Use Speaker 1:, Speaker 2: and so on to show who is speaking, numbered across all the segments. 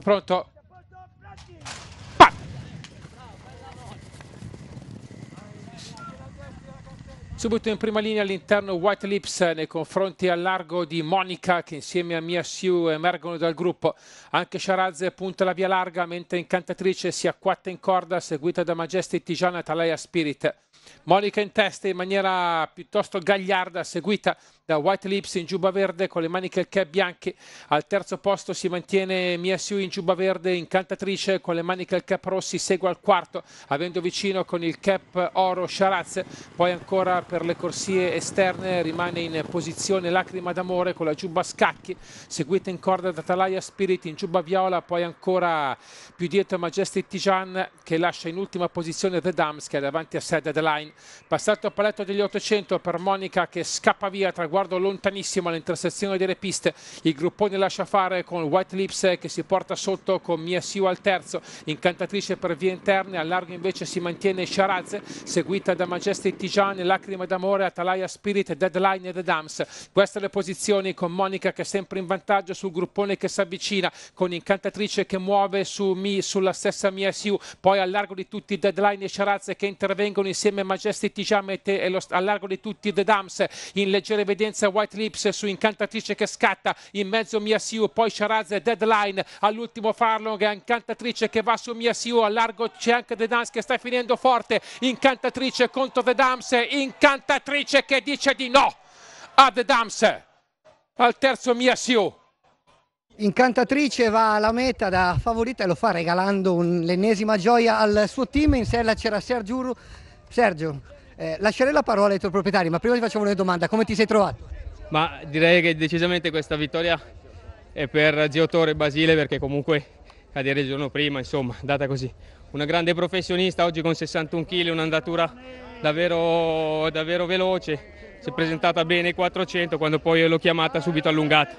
Speaker 1: Pronto? Subito in prima linea all'interno White Lips eh, nei confronti al largo di Monica che insieme a Mia Siu emergono dal gruppo. Anche Sharaz punta la via larga mentre Incantatrice si acquatta in corda seguita da Majesty Tijana Talaya Spirit. Monica in testa in maniera piuttosto gagliarda seguita da White Lips in giubba verde con le maniche e il cap bianchi. Al terzo posto si mantiene Mia Siu in giubba verde, Incantatrice con le maniche e il cap rossi segue al quarto avendo vicino con il cap oro Sharaz. Poi ancora per le corsie esterne rimane in posizione Lacrima d'Amore con la giubba Scacchi, seguita in corda da Talaia Spirit in giubba Viola, poi ancora più dietro Majestic Tijan che lascia in ultima posizione The Dams che è davanti a sé Deadline. Passato a paletto degli 800 per Monica che scappa via, traguardo lontanissimo all'intersezione delle piste. Il gruppone lascia fare con White Lips che si porta sotto con Mia Siu al terzo, incantatrice per vie interne, al largo invece si mantiene Sharaz, seguita da Majestic Tijan e Lacrima Fiamme d'amore, Atalaya Spirit, Deadline e The Dams. Queste le posizioni con Monica che è sempre in vantaggio sul gruppone che si avvicina, con Incantatrice che muove su Mi, sulla stessa Mia Siu, poi al largo di tutti Deadline e Sharazze che intervengono insieme a Majesty Tijamet e lo, al largo di tutti The Dams. In leggera evidenza White Lips su Incantatrice che scatta, in mezzo Mia Siu, poi Charazze, Deadline, all'ultimo Farlong e Incantatrice che va su Mia Siu, al largo c'è anche The Dams che sta finendo forte, Incantatrice contro The Dams, Incantatrice cantatrice che dice di no ad Dams al terzo Mia Siu.
Speaker 2: Incantatrice va alla meta da favorita e lo fa regalando l'ennesima gioia al suo team. In sella c'era Sergio Uru. Sergio, eh, lascerei la parola ai tuoi proprietari, ma prima ti facciamo una domanda. Come ti sei trovato? Ma direi che decisamente questa vittoria è per Zio Torre Basile perché comunque cadere il giorno prima, insomma, data così una grande professionista, oggi con 61 kg, un'andatura davvero, davvero veloce, si è presentata bene ai 400 quando poi l'ho chiamata subito allungata.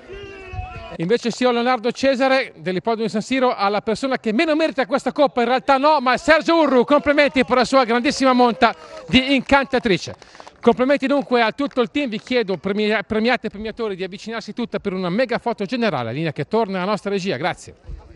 Speaker 2: Invece Sio Leonardo Cesare
Speaker 1: dell'ippodromo di San Siro alla persona che meno merita questa coppa, in realtà no, ma Sergio Urru, complimenti per la sua grandissima monta di incantatrice. Complimenti dunque a tutto il team, vi chiedo premiate e premiatori di avvicinarsi tutta per una mega foto generale, linea che torna alla nostra regia, grazie.